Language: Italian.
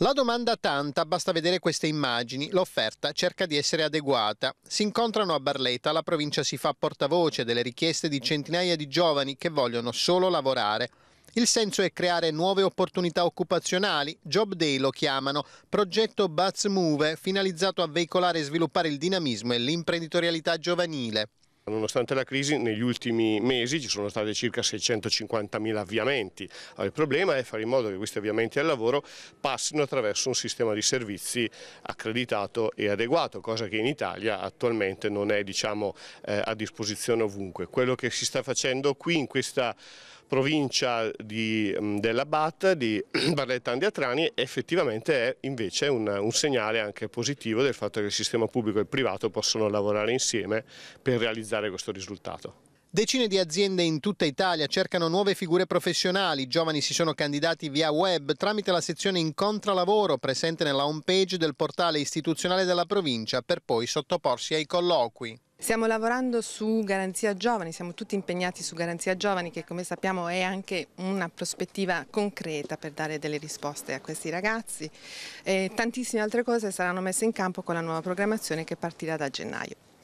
La domanda tanta, basta vedere queste immagini, l'offerta cerca di essere adeguata. Si incontrano a Barletta, la provincia si fa portavoce delle richieste di centinaia di giovani che vogliono solo lavorare. Il senso è creare nuove opportunità occupazionali, Job Day lo chiamano, progetto Buzz Move finalizzato a veicolare e sviluppare il dinamismo e l'imprenditorialità giovanile. Nonostante la crisi, negli ultimi mesi ci sono stati circa 650.000 avviamenti. Allora, ah, il problema è fare in modo che questi avviamenti al lavoro passino attraverso un sistema di servizi accreditato e adeguato, cosa che in Italia attualmente non è diciamo, eh, a disposizione ovunque. Quello che si sta facendo qui in questa provincia mm, della BAT di Barletta Andiatrani effettivamente è invece un, un, segnale anche positivo del fatto che il sistema pubblico e il privato possono lavorare insieme per realizzare realizzare questo risultato. Decine di aziende in tutta Italia cercano nuove figure professionali, i giovani si sono candidati via web tramite la sezione Incontra Lavoro presente nella homepage del portale istituzionale della provincia per poi sottoporsi ai colloqui. Stiamo lavorando su Garanzia Giovani, siamo tutti impegnati su Garanzia Giovani che come sappiamo è anche una prospettiva concreta per dare delle risposte a questi ragazzi. E tantissime altre cose saranno messe in campo con la nuova programmazione che partirà da gennaio.